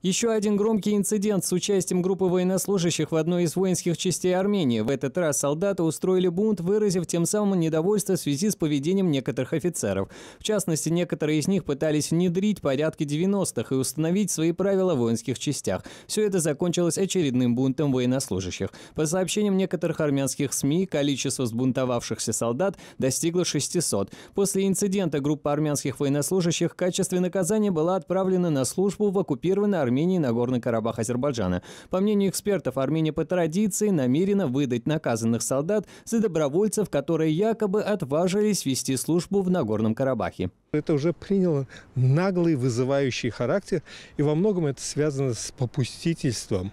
Еще один громкий инцидент с участием группы военнослужащих в одной из воинских частей Армении. В этот раз солдаты устроили бунт, выразив тем самым недовольство в связи с поведением некоторых офицеров. В частности, некоторые из них пытались внедрить порядки 90-х и установить свои правила в воинских частях. Все это закончилось очередным бунтом военнослужащих. По сообщениям некоторых армянских СМИ, количество сбунтовавшихся солдат достигло 600. После инцидента группа армянских военнослужащих в качестве наказания была отправлена на службу в оккупированный Армении и Нагорный Карабах Азербайджана. По мнению экспертов, Армения по традиции намерена выдать наказанных солдат за добровольцев, которые якобы отважились вести службу в Нагорном Карабахе. Это уже приняло наглый вызывающий характер, и во многом это связано с попустительством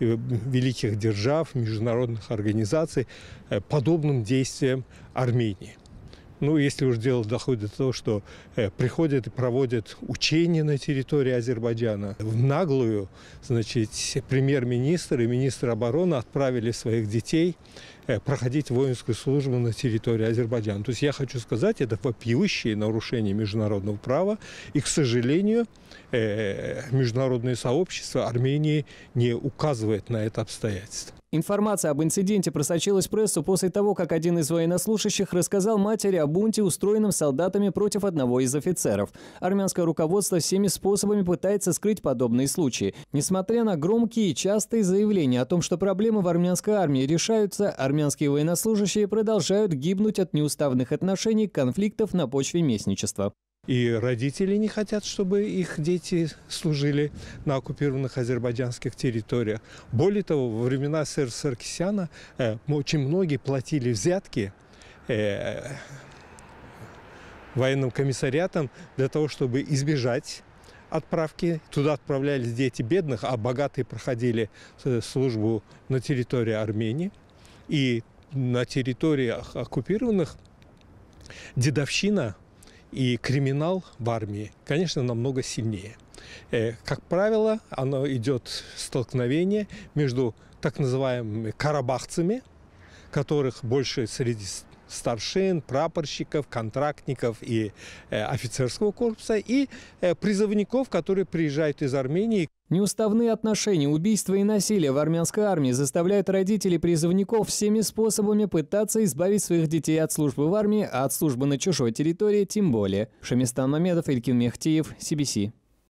э, великих держав, международных организаций э, подобным действием Армении. Ну, если уж дело доходит до того, что э, приходят и проводят учения на территории Азербайджана, в наглую, значит, премьер-министр и министр обороны отправили своих детей э, проходить воинскую службу на территории Азербайджана. То есть я хочу сказать, это вопиющее нарушение международного права, и, к сожалению, э, международное сообщество Армении не указывает на это обстоятельство. Информация об инциденте просочилась в прессу после того, как один из военнослужащих рассказал матери о бунте, устроенном солдатами против одного из офицеров. Армянское руководство всеми способами пытается скрыть подобные случаи. Несмотря на громкие и частые заявления о том, что проблемы в армянской армии решаются, армянские военнослужащие продолжают гибнуть от неуставных отношений, конфликтов на почве местничества. И родители не хотят, чтобы их дети служили на оккупированных азербайджанских территориях. Более того, во времена сэр Саркисяна э, очень многие платили взятки э, военным комиссариатам для того, чтобы избежать отправки. Туда отправлялись дети бедных, а богатые проходили э, службу на территории Армении. И на территориях оккупированных дедовщина – и криминал в армии, конечно, намного сильнее. Э, как правило, оно идет столкновение между так называемыми карабахцами, которых больше среди старшин, прапорщиков, контрактников и э, офицерского корпуса, и э, призывников, которые приезжают из Армении. Неуставные отношения, убийства и насилие в армянской армии заставляют родителей призывников всеми способами пытаться избавить своих детей от службы в армии, а от службы на чужой территории тем более. Шамистан Мамедов, Илькин Мехтиев, CBC.